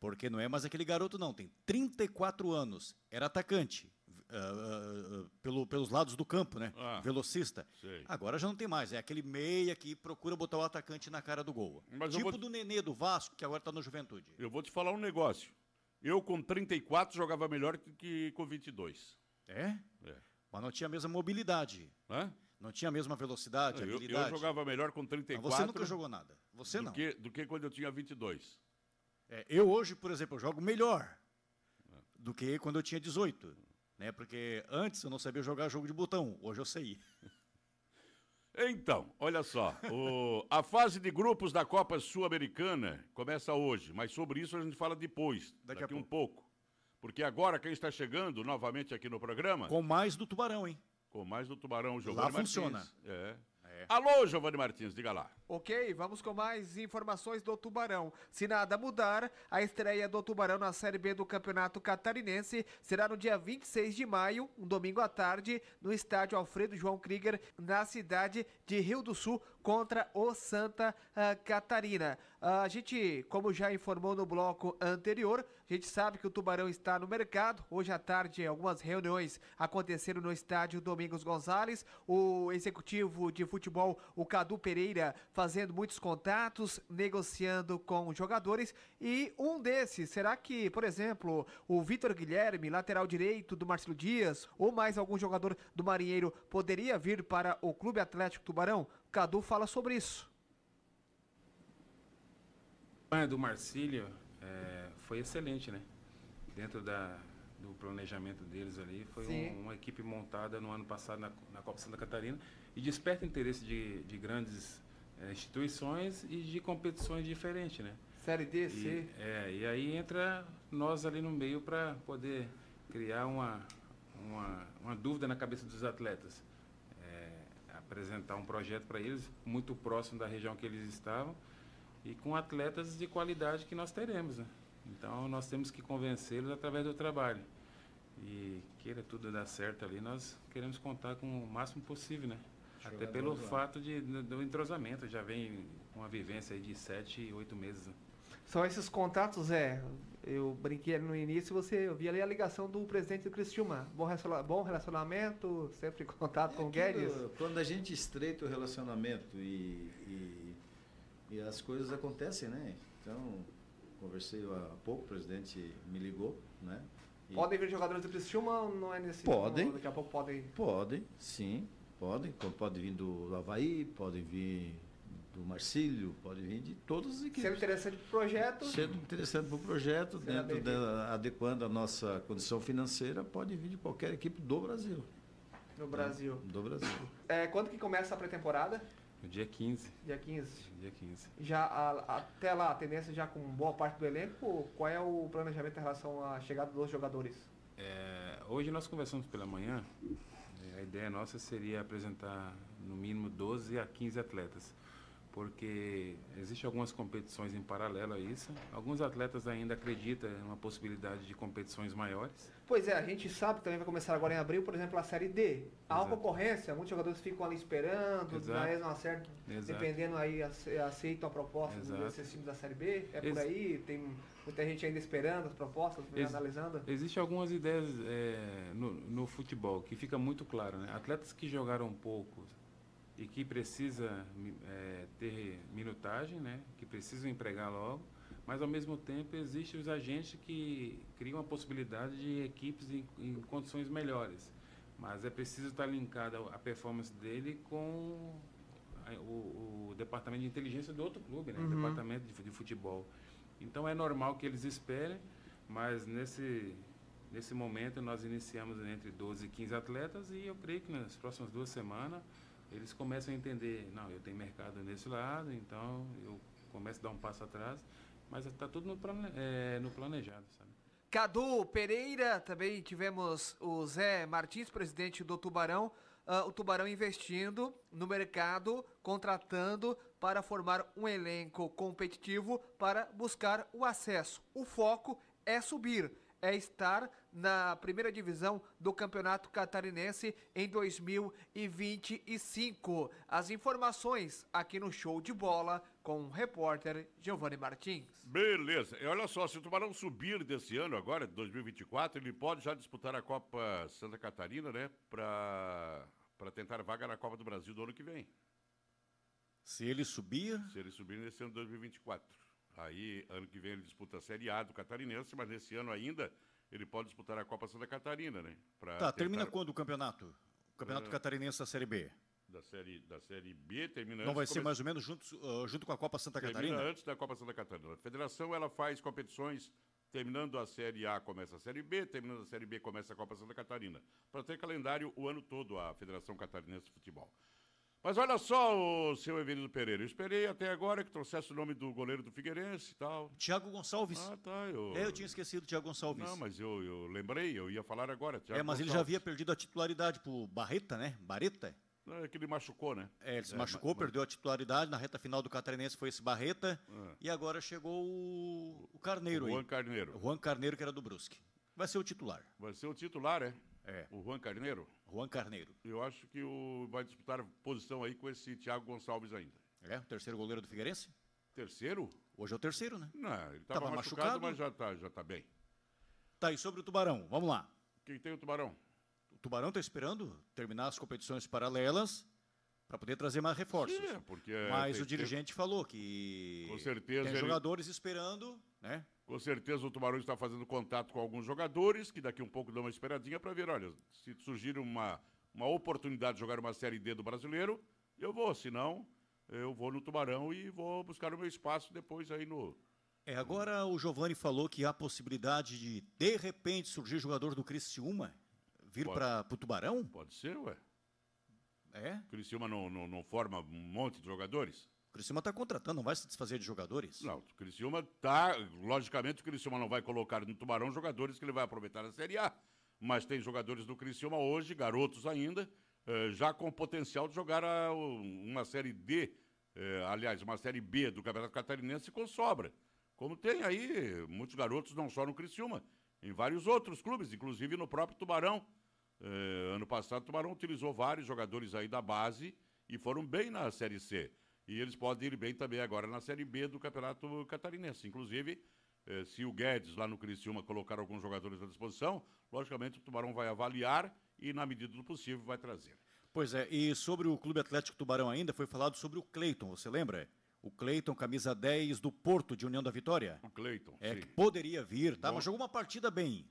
Porque não é mais aquele garoto, não. Tem 34 anos. Era atacante. Eh, eh, eh, pelo, pelos lados do campo, né? Ah, velocista. Sei. Agora já não tem mais. É aquele meia que procura botar o atacante na cara do gol. Mas tipo vou... do Nenê do Vasco, que agora está no Juventude. Eu vou te falar um negócio. Eu com 34 jogava melhor que com 22. É? É. Mas não tinha a mesma mobilidade. Hã? Não tinha a mesma velocidade, não, habilidade. Eu, jogava melhor com 34. Mas você nunca jogou nada. Você do não. Que, do que quando eu tinha 22. É, eu hoje, por exemplo, jogo melhor é. do que quando eu tinha 18. Né? Porque antes eu não sabia jogar jogo de botão, hoje eu sei. Então, olha só, o, a fase de grupos da Copa Sul-Americana começa hoje, mas sobre isso a gente fala depois, daqui, daqui um pouco. pouco. Porque agora quem está chegando novamente aqui no programa... Com mais do Tubarão, hein? Com mais do Tubarão, Giovanni Lá Martins. funciona. É, é. Alô, Giovanni Martins, diga lá. Ok, vamos com mais informações do Tubarão. Se nada mudar, a estreia do Tubarão na Série B do Campeonato Catarinense será no dia 26 de maio, um domingo à tarde, no estádio Alfredo João Krieger, na cidade de Rio do Sul, contra o Santa ah, Catarina. Ah, a gente, como já informou no bloco anterior, a gente sabe que o Tubarão está no mercado. Hoje à tarde, algumas reuniões aconteceram no estádio Domingos Gonzalez. O executivo de futebol, o Cadu Pereira, fazendo muitos contatos, negociando com jogadores. E um desses, será que, por exemplo, o Vitor Guilherme, lateral direito do Marcelo Dias, ou mais algum jogador do Marinheiro, poderia vir para o Clube Atlético Tubarão? Cadu fala sobre isso campanha do Marcílio é, foi excelente, né? Dentro da, do planejamento deles ali, foi um, uma equipe montada no ano passado na, na Copa Santa Catarina e desperta interesse de, de grandes é, instituições e de competições diferentes, né? Série D, C. E, é, e aí entra nós ali no meio para poder criar uma, uma, uma, dúvida na cabeça dos atletas. É, apresentar um projeto para eles, muito próximo da região que eles estavam, e com atletas de qualidade que nós teremos. Né? Então nós temos que convencê-los através do trabalho. E queira tudo dar certo ali, nós queremos contar com o máximo possível, né? Jogador Até pelo lá. fato de, do entrosamento, já vem uma vivência de sete, oito meses. Né? São esses contatos, é. Eu brinquei no início, você eu vi ali a ligação do presidente do Cristiúma. Bom, bom relacionamento, sempre contato é com o Guedes. Quando a gente estreita o relacionamento e, e e as coisas acontecem, né? Então, conversei há pouco, o presidente me ligou, né? E podem vir jogadores do Criciúma ou não é nesse... Podem. Daqui a pouco podem... Podem, sim, podem. Podem então, pode vir do Havaí, podem vir do Marcílio, pode vir de todas as equipes. Sendo interessante para o projeto. Sendo interessante para o projeto, dentro da, adequando a nossa condição financeira, pode vir de qualquer equipe do Brasil. Do Brasil. É, do Brasil. É, quando que começa a pré-temporada? No dia 15. Dia 15. Dia 15. Já a, até lá, a tendência já com boa parte do elenco, qual é o planejamento em relação à chegada dos jogadores? É, hoje nós conversamos pela manhã, é, a ideia nossa seria apresentar no mínimo 12 a 15 atletas porque existem algumas competições em paralelo a isso. Alguns atletas ainda acreditam em uma possibilidade de competições maiores. Pois é, a gente sabe que também vai começar agora em abril, por exemplo, a Série D. Há uma concorrência, muitos jogadores ficam ali esperando, Exato. não mesma dependendo aí, aceitam a proposta Exato. desses times da Série B. É Ex por aí, tem muita gente ainda esperando as propostas, Ex analisando. Existem algumas ideias é, no, no futebol que fica muito claro, né? Atletas que jogaram pouco e que precisa é, ter minutagem, né? que precisam empregar logo, mas ao mesmo tempo existem os agentes que criam a possibilidade de equipes em, em condições melhores. Mas é preciso estar linkada a performance dele com o, o, departamento de inteligência do outro clube, né? Uhum. departamento de, de futebol. Então é normal que eles esperem, mas nesse, nesse momento nós iniciamos entre 12 e 15 atletas e eu creio que nas próximas duas semanas eles começam a entender, não, eu tenho mercado nesse lado, então eu começo a dar um passo atrás, mas está tudo no, plane, é, no planejado, sabe? Cadu Pereira, também tivemos o Zé Martins, presidente do Tubarão. Uh, o Tubarão investindo no mercado, contratando para formar um elenco competitivo para buscar o acesso. O foco é subir é estar na primeira divisão do Campeonato Catarinense em 2025. As informações aqui no Show de Bola com o repórter Giovanni Martins. Beleza. E olha só, se o Tubarão subir desse ano agora, 2024, ele pode já disputar a Copa Santa Catarina, né, para para tentar vaga na Copa do Brasil do ano que vem. Se ele subir? Se ele subir nesse ano de 2024. Aí, ano que vem, ele disputa a Série A do Catarinense, mas nesse ano ainda ele pode disputar a Copa Santa Catarina, né? Pra tá, tentar... termina quando o campeonato? O campeonato é. catarinense da Série B? Da série, da série B termina Não antes, vai ser mais ou menos junto, uh, ah, junto com a Copa Santa Catarina. termina antes da Copa Santa Catarina. A federação ela faz competições Terminando a Série A, começa a Série B, terminando a Série B, começa a Copa Santa Catarina. Para ter calendário o ano todo a Federação Catarinense de Futebol. Mas olha só, o seu Evelino Pereira. Eu esperei até agora que trouxesse o nome do goleiro do Figueirense e tal. Tiago Gonçalves. Ah, tá. Eu, é, eu tinha esquecido o Tiago Gonçalves. Não, mas eu, eu lembrei, eu ia falar agora. Thiago é, mas Gonçalves. ele já havia perdido a titularidade pro Barreta, né? Barreta? É que ele machucou, né? É, ele se é, machucou, mas... perdeu a titularidade. Na reta final do Catarinense foi esse Barreta. É. E agora chegou o, o Carneiro o Juan aí. Carneiro. O Juan Carneiro, que era do Brusque. Vai ser o titular. Vai ser o titular, é? É. O Juan Carneiro? Juan Carneiro. Eu acho que o, vai disputar posição aí com esse Thiago Gonçalves ainda. É, o terceiro goleiro do Figueirense? Terceiro? Hoje é o terceiro, né? Não, ele estava machucado, machucado, mas já está já tá bem. Tá, e sobre o Tubarão, vamos lá. Quem tem o Tubarão? O Tubarão está esperando terminar as competições paralelas para poder trazer mais reforços. Sim, é, porque mas o dirigente que... falou que com certeza tem ele... jogadores esperando, né? Com certeza o Tubarão está fazendo contato com alguns jogadores, que daqui um pouco dão uma esperadinha para ver, olha, se surgir uma, uma oportunidade de jogar uma Série D do Brasileiro, eu vou, senão eu vou no Tubarão e vou buscar o meu espaço depois aí no... É, agora o Giovani falou que há possibilidade de, de repente, surgir jogador do Criciúma vir para o Tubarão? Pode ser, ué. É? Criciúma não, não, não forma um monte de jogadores? Criciúma está contratando, não vai se desfazer de jogadores? Não, o Criciúma está. Logicamente, o Criciúma não vai colocar no Tubarão jogadores que ele vai aproveitar na Série A. Mas tem jogadores do Criciúma hoje, garotos ainda, eh, já com potencial de jogar uma Série D, eh, aliás, uma Série B do Campeonato Catarinense com sobra. Como tem aí muitos garotos, não só no Criciúma, em vários outros clubes, inclusive no próprio Tubarão. Eh, ano passado, o Tubarão utilizou vários jogadores aí da base e foram bem na Série C. E eles podem ir bem também agora na Série B do Campeonato Catarinense. Inclusive, eh, se o Guedes lá no Criciúma colocar alguns jogadores à disposição, logicamente o Tubarão vai avaliar e, na medida do possível, vai trazer. Pois é, e sobre o Clube Atlético Tubarão ainda, foi falado sobre o Cleiton, você lembra? O Cleiton, camisa 10 do Porto de União da Vitória. O Cleiton. É, sim. que poderia vir, tá? Bom... Mas jogou uma partida bem.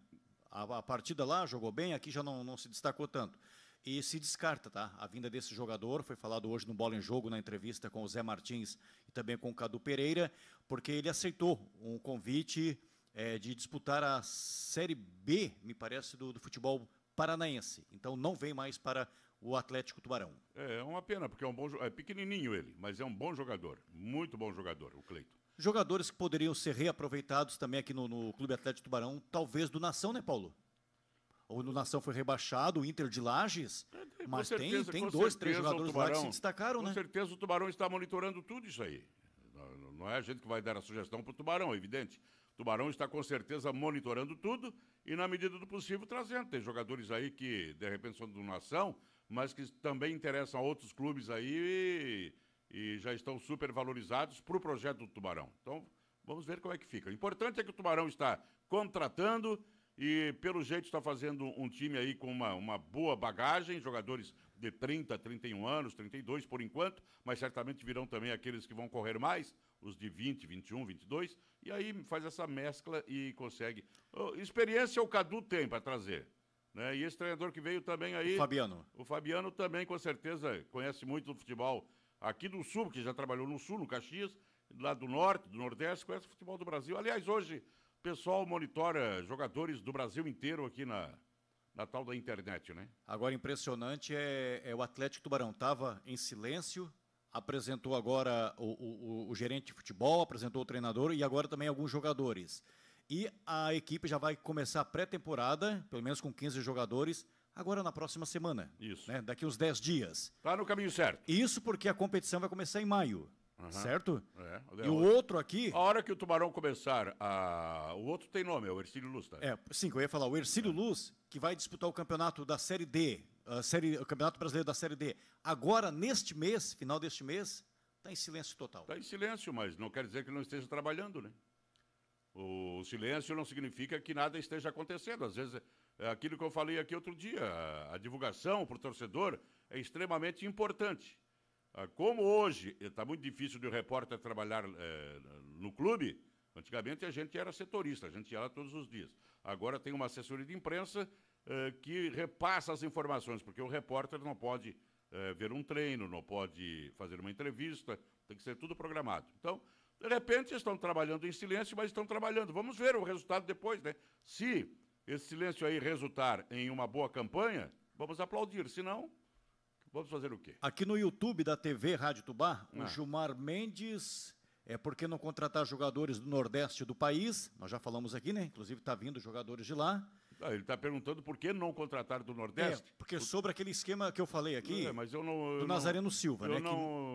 A, a partida lá jogou bem, aqui já não, não se destacou tanto e se descarta, tá? A vinda desse jogador foi falado hoje no Bola em Jogo na entrevista com o Zé Martins e também com o Cadu Pereira, porque ele aceitou um convite é, de disputar a Série B, me parece, do, do futebol paranaense. Então não vem mais para o Atlético Tubarão. É, é uma pena, porque é um bom é pequenininho ele, mas é um bom jogador, muito bom jogador, o Cleito. Jogadores que poderiam ser reaproveitados também aqui no, no Clube Atlético Tubarão, talvez do Nação, né, Paulo? O Nação foi rebaixado, o Inter de Lages. É, mas certeza, tem, tem dois, certeza, três jogadores tubarão, lá que se destacaram, com né? Com certeza o Tubarão está monitorando tudo isso aí. Não é a gente que vai dar a sugestão para o Tubarão, é evidente. O Tubarão está com certeza monitorando tudo e, na medida do possível, trazendo. Tem jogadores aí que, de repente, são do Nação, mas que também interessam a outros clubes aí e, e já estão super valorizados para o projeto do Tubarão. Então, vamos ver como é que fica. O importante é que o Tubarão está contratando e pelo jeito está fazendo um time aí com uma, uma boa bagagem, jogadores de 30, 31 anos, 32 por enquanto, mas certamente virão também aqueles que vão correr mais, os de 20, 21, 22, e aí faz essa mescla e consegue. experiência o Cadu tem para trazer. Né? E esse treinador que veio também aí. O Fabiano. O Fabiano também, com certeza, conhece muito do futebol aqui do Sul, que já trabalhou no Sul, no Caxias, lá do Norte, do Nordeste, conhece o futebol do Brasil. Aliás, hoje pessoal monitora jogadores do Brasil inteiro aqui na, na tal da internet, né? Agora, impressionante é, é o Atlético Tubarão. Estava em silêncio, apresentou agora o, o, o, gerente de futebol, apresentou o treinador e agora também alguns jogadores. E a equipe já vai começar a pré-temporada, pelo menos com 15 jogadores, agora na próxima semana. Isso. Né? Daqui uns 10 dias. Está no caminho certo. Isso porque a competição vai começar em maio. Uhum. Certo? É. E o outro aqui. A hora que o tubarão começar a. O outro tem nome, é o Ercílio Luz, tá? É, sim, eu ia falar. O Ercílio é. Luz, que vai disputar o campeonato da Série D, a série, o Campeonato Brasileiro da Série D, agora neste mês, final deste mês, está em silêncio total. Está em silêncio, mas não quer dizer que não esteja trabalhando, né? O silêncio não significa que nada esteja acontecendo. Às vezes, é aquilo que eu falei aqui outro dia, a divulgação para o torcedor é extremamente importante. Ah, como hoje está eh, muito difícil de o um repórter trabalhar é, no clube, antigamente a gente era setorista, a gente ia lá todos os dias. Agora tem uma assessoria de imprensa é, que repassa as informações, porque o repórter não pode é, ver um treino, não pode fazer uma entrevista, tem que ser tudo programado. Então, de repente, estão trabalhando em silêncio, mas estão trabalhando. Vamos ver o resultado depois, né? Se esse silêncio aí resultar em uma boa campanha, vamos aplaudir, se não Vamos fazer o quê? Aqui no YouTube da TV Rádio Tubá, ah. o Gilmar Mendes. É porque não contratar jogadores do Nordeste do país? Nós já falamos aqui, né? Inclusive está vindo jogadores de lá. Ah, ele está perguntando por que não contratar do Nordeste? É, porque o... sobre aquele esquema que eu falei aqui, é, mas eu não, eu do Nazareno não, Silva, eu né? Não,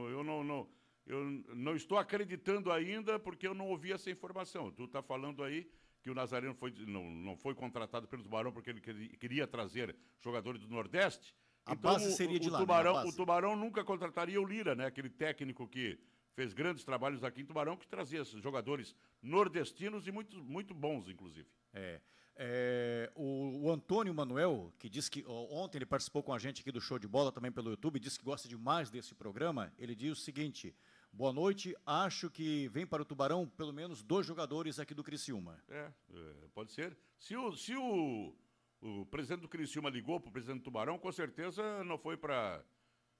que... Eu não, não, eu não estou acreditando ainda porque eu não ouvi essa informação. Tu está falando aí que o Nazareno foi, não, não foi contratado pelo Tubarão porque ele queria trazer jogadores do Nordeste? A então, base seria de o, lá. Né? Tubarão, O Tubarão nunca contrataria o Lira, né? Aquele técnico que fez grandes trabalhos aqui em Tubarão, que trazia jogadores nordestinos e muito, muito bons, inclusive. É. é o, o, Antônio Manuel, que disse que ó, ontem ele participou com a gente aqui do show de bola também pelo YouTube, disse que gosta demais desse programa. Ele diz o seguinte: Boa noite. Acho que vem para o Tubarão pelo menos dois jogadores aqui do Criciúma. É, é pode ser. Se o, se o o presidente do Criciúma ligou para o presidente do Tubarão, com certeza não foi para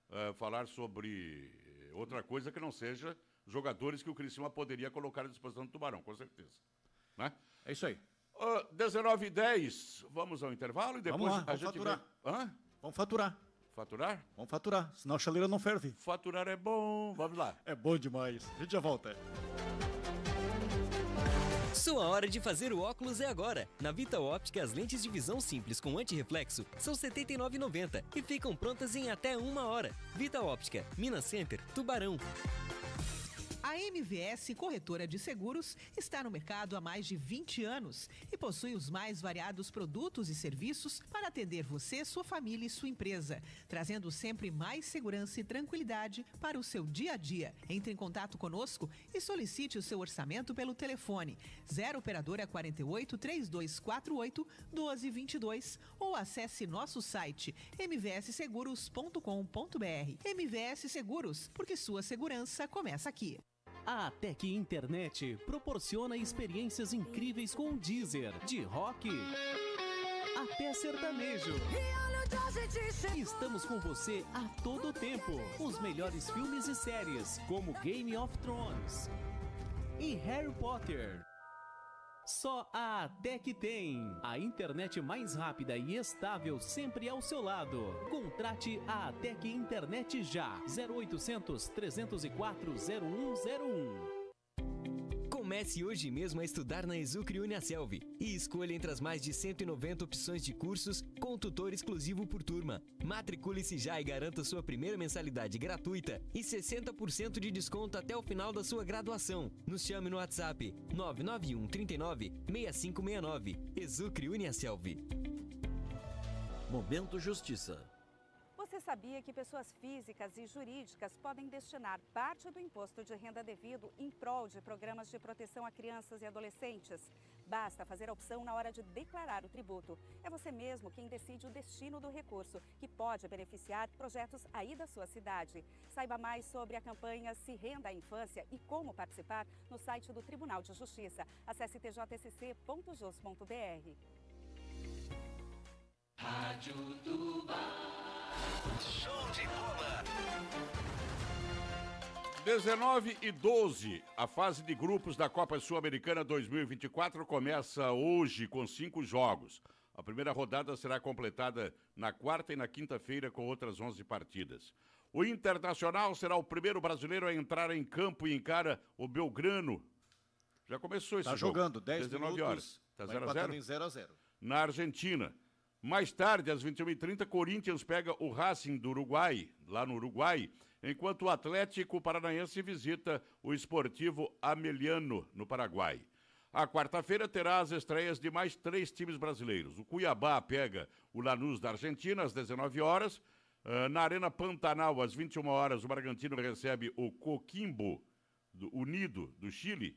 uh, eh, falar sobre eh, outra coisa que não seja jogadores que o Criciúma poderia colocar à disposição do Tubarão, com certeza. Né? É isso aí. Uh, 19 e 10, vamos ao intervalo e depois vamos lá, vamos a gente faturar. Vem... Hã? Vamos faturar. Faturar? Vamos faturar, senão a chaleira não ferve. Faturar é bom, vamos lá. é bom demais. A gente já volta. Sua hora de fazer o óculos é agora. Na Vital Óptica, as lentes de visão simples com anti-reflexo são R$ 79,90 e ficam prontas em até uma hora. Vital Óptica, Minas Center, Tubarão. A MVS Corretora de Seguros está no mercado há mais de 20 anos e possui os mais variados produtos e serviços para atender você, sua família e sua empresa, trazendo sempre mais segurança e tranquilidade para o seu dia a dia. Entre em contato conosco e solicite o seu orçamento pelo telefone 0 operadora 48 3248 1222 ou acesse nosso site mvsseguros.com.br. MVS Seguros, porque sua segurança começa aqui. A Tech Internet proporciona experiências incríveis com o Deezer, de rock até sertanejo. Estamos com você a todo tempo. Os melhores filmes e séries, como Game of Thrones e Harry Potter. Só a ATEC tem. A internet mais rápida e estável sempre ao seu lado. Contrate a ATEC Internet já. 0800 304 0101. Comece hoje mesmo a estudar na Exucre Uniaselv e escolha entre as mais de 190 opções de cursos com tutor exclusivo por turma. Matricule-se já e garanta sua primeira mensalidade gratuita e 60% de desconto até o final da sua graduação. Nos chame no WhatsApp 991 39 6569. Exucre Uniaselv. Momento Justiça sabia que pessoas físicas e jurídicas podem destinar parte do imposto de renda devido em prol de programas de proteção a crianças e adolescentes? Basta fazer a opção na hora de declarar o tributo. É você mesmo quem decide o destino do recurso, que pode beneficiar projetos aí da sua cidade. Saiba mais sobre a campanha Se Renda à Infância e como participar no site do Tribunal de Justiça. Acesse tjsc.jus.br. Rádio Show de bola! 19 e 12, a fase de grupos da Copa Sul-Americana 2024 começa hoje com cinco jogos. A primeira rodada será completada na quarta e na quinta-feira com outras 11 partidas. O Internacional será o primeiro brasileiro a entrar em campo e encara o Belgrano. Já começou esse tá jogo. Está jogando, 10 19 minutos, horas. Está 0 a 0? 0. Na Argentina. Mais tarde, às 21h30, Corinthians pega o Racing do Uruguai, lá no Uruguai, enquanto o Atlético Paranaense visita o Esportivo Ameliano, no Paraguai. A quarta-feira terá as estreias de mais três times brasileiros. O Cuiabá pega o Lanús da Argentina às 19 horas. Ah, na Arena Pantanal, às 21 horas, o Bragantino recebe o Coquimbo do Unido do Chile.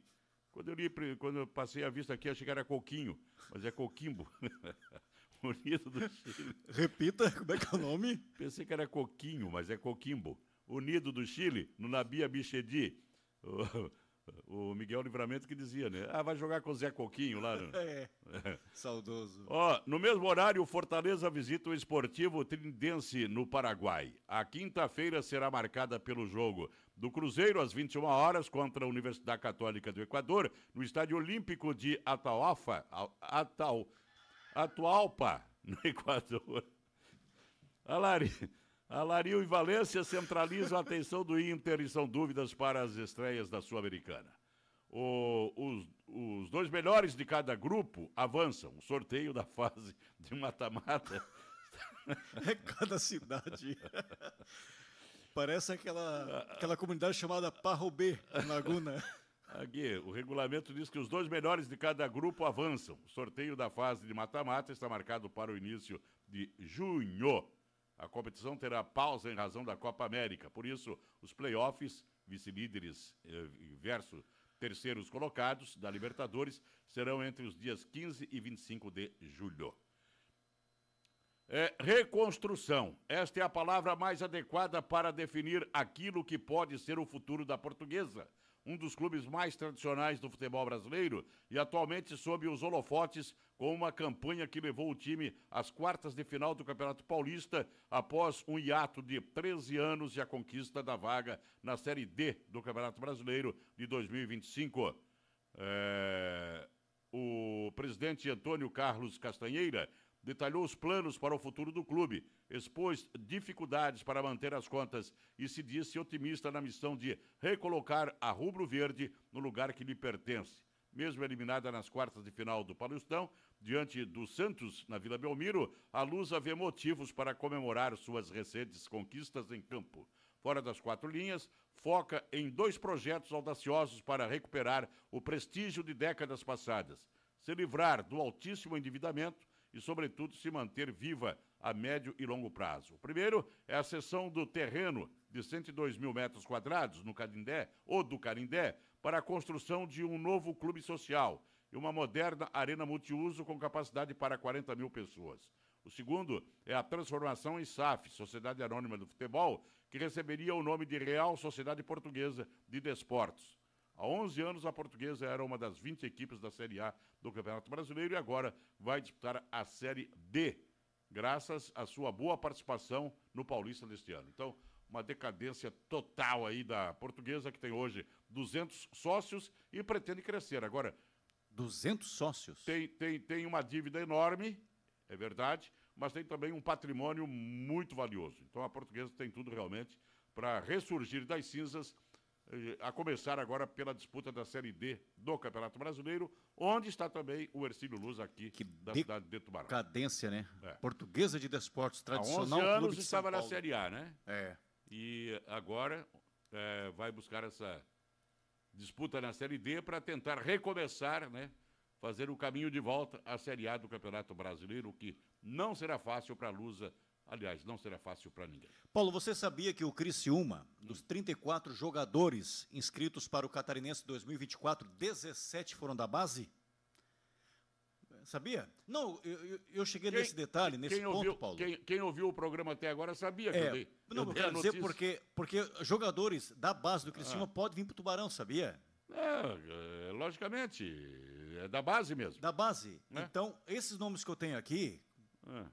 Quando eu, li, quando eu passei a vista aqui, achei que era Coquinho, mas é Coquimbo. Unido do Chile. Repita, como é que é o nome? Pensei que era Coquinho, mas é Coquimbo. Unido do Chile, no Nabia Bichedi. O, o Miguel Livramento que dizia, né? Ah, vai jogar com o Zé Coquinho lá. No... Né? é, Saudoso. Ó, no mesmo horário, o Fortaleza visita o Esportivo Trindense no Paraguai. A quinta-feira será marcada pelo jogo do Cruzeiro às 21 horas contra a Universidade Católica do Equador, no Estádio Olímpico de Ataofa, Atau, Atualpa, no Equador. Alari, e Valência centralizam a atenção do Inter e são dúvidas para as estreias da Sul-Americana. Os, os, dois melhores de cada grupo avançam. O sorteio da fase de mata-mata. É cada cidade. Parece aquela, aquela comunidade chamada Parro B, Laguna. Aqui, o regulamento diz que os dois melhores de cada grupo avançam. O sorteio da fase de mata-mata está marcado para o início de junho. A competição terá pausa em razão da Copa América. Por isso, os playoffs, vice-líderes eh, versus terceiros colocados da Libertadores, serão entre os dias 15 e 25 de julho. É, reconstrução. Esta é a palavra mais adequada para definir aquilo que pode ser o futuro da portuguesa um dos clubes mais tradicionais do futebol brasileiro e atualmente sob os holofotes com uma campanha que levou o time às quartas de final do Campeonato Paulista após um hiato de 13 anos e a conquista da vaga na Série D do Campeonato Brasileiro de 2025. É... O presidente Antônio Carlos Castanheira detalhou os planos para o futuro do clube, expôs dificuldades para manter as contas e se disse otimista na missão de recolocar a Rubro Verde no lugar que lhe pertence. Mesmo eliminada nas quartas de final do Paulistão, diante do Santos, na Vila Belmiro, a Lusa vê motivos para comemorar suas recentes conquistas em campo. Fora das quatro linhas, foca em dois projetos audaciosos para recuperar o prestígio de décadas passadas. Se livrar do altíssimo endividamento e, sobretudo, se manter viva a médio e longo prazo. O primeiro é a cessão do terreno de 102 mil metros quadrados no Carindé ou do Carindé para a construção de um novo clube social e uma moderna arena multiuso com capacidade para 40 mil pessoas. O segundo é a transformação em SAF, Sociedade Anônima do Futebol, que receberia o nome de Real Sociedade Portuguesa de Desportos. Há 11 anos, a portuguesa era uma das 20 equipes da Série A do Campeonato Brasileiro e agora vai disputar a Série D, graças à sua boa participação no Paulista deste ano. Então, uma decadência total aí da portuguesa, que tem hoje 200 sócios e pretende crescer. Agora. 200 sócios? Tem, tem, tem uma dívida enorme, é verdade, mas tem também um patrimônio muito valioso. Então, a portuguesa tem tudo realmente para ressurgir das cinzas eh, a começar agora pela disputa da Série D do Campeonato Brasileiro, onde está também o Ercílio Luz aqui que da cidade de Tubarão. Cadência, né? É. Portuguesa de Desportos Tradicional. Há 11 anos estava na Série A, né? É. E agora é, vai buscar essa disputa na Série D para tentar recomeçar, né? Fazer o caminho de volta à Série A do Campeonato Brasileiro, o que não será fácil para a Lusa Aliás, não será fácil para ninguém. Paulo, você sabia que o Criciúma, dos 34 jogadores inscritos para o Catarinense 2024, 17 foram da base? Sabia? Não, eu, eu, cheguei quem, nesse detalhe, nesse ponto, ouviu, Paulo. Quem, quem, ouviu o programa até agora sabia que é, eu dei. Não, eu, quero dizer porque, porque jogadores da base do Criciúma ah. podem vir para o Tubarão, sabia? É, é, logicamente, é da base mesmo. Da base. É. Então, esses nomes que eu tenho aqui, ah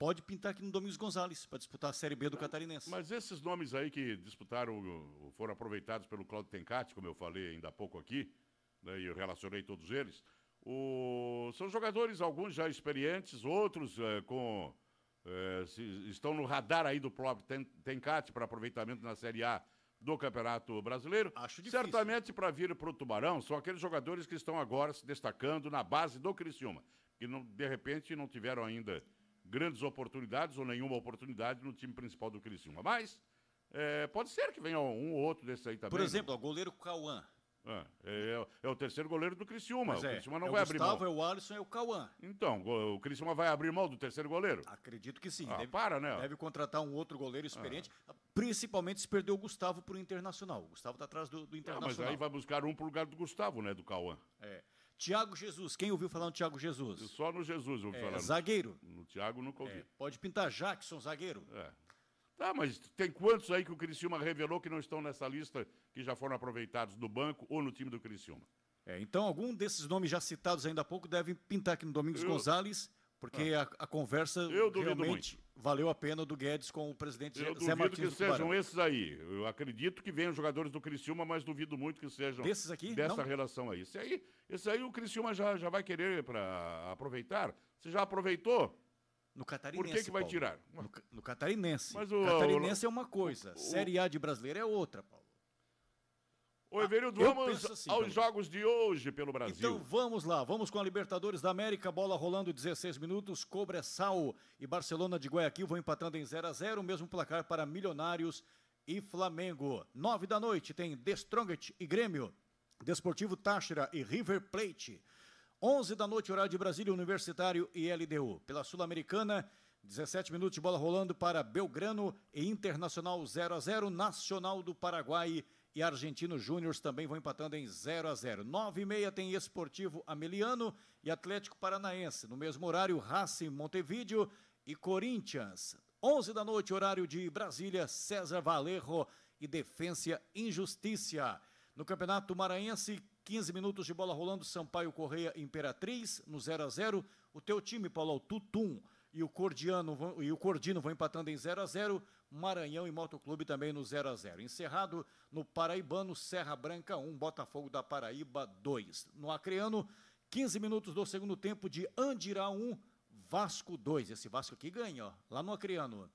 pode pintar aqui no Domingos Gonzalez para disputar a Série B do não, Catarinense. Mas esses nomes aí que disputaram, foram aproveitados pelo Claudio Tencati, como eu falei ainda há pouco aqui, né, e eu relacionei todos eles, o... são jogadores, alguns já experientes, outros é, com. É, se, estão no radar aí do próprio Tencati para aproveitamento na Série A do Campeonato Brasileiro. Acho difícil. Certamente para vir para o Tubarão são aqueles jogadores que estão agora se destacando na base do Criciúma, que não, de repente não tiveram ainda grandes oportunidades ou nenhuma oportunidade no time principal do Criciúma. Mas é, pode ser que venha um ou outro desses aí também. Por né? exemplo, né? o goleiro Cauã. É, é, é, o é terceiro goleiro do Criciúma. Mas o é, Criciúma não é vai Gustavo, abrir mão. É o Alisson é o Cauã. Então, o Criciúma vai abrir mão do terceiro goleiro? Acredito que sim. Ah, deve, para, né? Deve contratar um outro goleiro ah. experiente, ah. principalmente se perder o Gustavo para o Internacional. O Gustavo está atrás do, do Internacional. Ah, mas aí vai buscar um para o lugar do Gustavo, né? Do Cauã. É. Tiago Jesus, quem ouviu falar no Tiago Jesus? Eu só no Jesus ouvi é, falar. Zagueiro. No Tiago nunca ouvi. É, pode pintar Jackson, zagueiro. É. Tá, mas tem quantos aí que o Criciúma revelou que não estão nessa lista, que já foram aproveitados no banco ou no time do Criciúma? É, então algum desses nomes já citados ainda há pouco devem pintar aqui no Domingos Eu... Gonzalez porque ah. a, a, conversa realmente muito. valeu a pena do Guedes com o presidente Eu Zé Martins que sejam esses aí. Eu acredito que venham jogadores do Criciúma, mas duvido muito que sejam Desses aqui? dessa Não. relação aí. Esse aí, esse aí o Criciúma já, já vai querer para aproveitar. Você já aproveitou? No catarinense. Por que, que vai Paulo? tirar? No, no, catarinense. Mas o catarinense é uma coisa, o, Série A de brasileiro é outra, Paulo. Oi, Verildo, vamos assim, aos jogos de hoje pelo Brasil. Então vamos lá, vamos com a Libertadores da América, bola rolando 16 minutos, Cobressal e Barcelona de Guayaquil vão empatando em 0 a 0 mesmo placar para Milionários e Flamengo. 9 da noite tem The Strongest e Grêmio, Desportivo Táchira e River Plate. 11 da noite, horário de Brasília, Universitário e LDU. Pela Sul-Americana, 17 minutos de bola rolando para Belgrano e Internacional 0 a 0 Nacional do Paraguai e Argentino Júnior também vão empatando em 0 a 0. 9 e meia tem Esportivo Ameliano e Atlético Paranaense. No mesmo horário, Racing Montevideo e Corinthians. 11 da noite, horário de Brasília, César Valerro e Defensa Injustiça. No Campeonato Maranhense, 15 minutos de bola rolando, Sampaio Correia Imperatriz, no 0 a 0 O teu time, Paulo, é o Tutum e o Cordiano e o Cordino vão empatando em 0 a 0 Maranhão e Motoclube também no 0 a 0 Encerrado no Paraibano, Serra Branca 1, Botafogo da Paraíba 2. No Acreano, 15 minutos do segundo tempo de Andirá 1, Vasco 2. Esse Vasco aqui ganha, ó, lá no Acreano.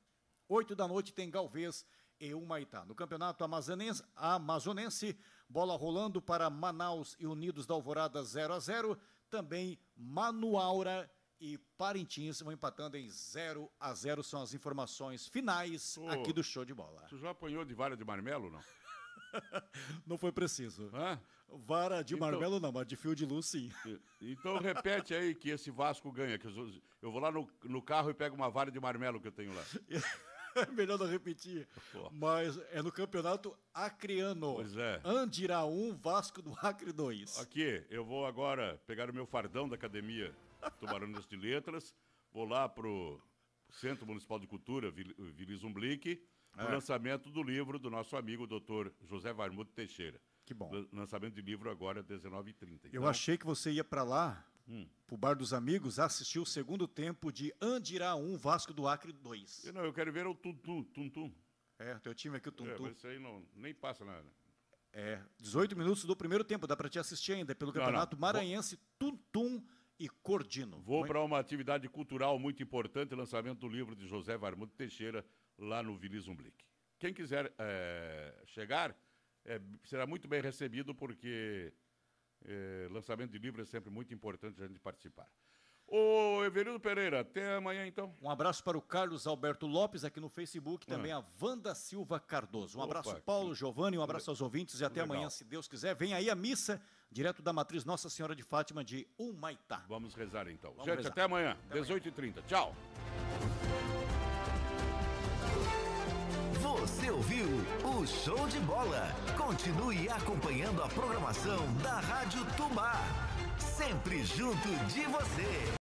8 da noite tem Galvez e Humaitá. No campeonato amazonense, amazonense, bola rolando para Manaus e Unidos da Alvorada 0 a 0 Também Manuaura e Parintins vão empatando em 0 a 0 São as informações finais Ô, aqui do show de bola. Tu já apanhou de vara de marmelo, não? não foi preciso. Hã? Vara de então, marmelo não, mas de fio de luz sim. Então repete aí que esse Vasco ganha. Que eu, vou lá no, no carro e pego uma vara de marmelo que eu tenho lá. É melhor não repetir. Pô. Mas é no campeonato Acreano. Pois é. Andirá 1, Vasco do Acre 2. Aqui, eu vou agora pegar o meu fardão da academia Tubarões de Letras. Vou lá pro Centro Municipal de Cultura, Vila Zumblick, é. o lançamento do livro do nosso amigo doutor José Varmuto Teixeira. Que bom. Lançamento de livro agora, 19h30. Então... Eu achei que você ia para lá, hum. pro Bar dos Amigos, assistir o segundo tempo de Andirá 1, Vasco do Acre 2. Eu não, eu quero ver o Tuntum. Tuntum. É, teu time aqui, é o Tuntum. É, isso aí não, nem passa nada. É, 18 minutos do primeiro tempo, dá para te assistir ainda, é pelo Campeonato não. Maranhense, Tuntum e Cordino. Vou é para uma atividade cultural muito importante, lançamento do livro de José Varmundo Teixeira, lá no Vila Zumblick. Quem quiser é, chegar, é, será muito bem recebido, porque é, lançamento de livro é sempre muito importante a gente participar. Ô, Everildo Pereira, até amanhã então. Um abraço para o Carlos Alberto Lopes aqui no Facebook, ah. também ah. a Wanda Silva Cardoso. Um abraço, Paulo que... Giovanni, um abraço aos ouvintes e até Legal. amanhã, se Deus quiser. Vem aí a missa direto da matriz Nossa Senhora de Fátima de Humaitá. Vamos rezar então. Vamos Gente, rezar. até amanhã, 18h30. Tchau. Você ouviu o Show de Bola. Continue acompanhando a programação da Rádio Tubá. Sempre junto de você.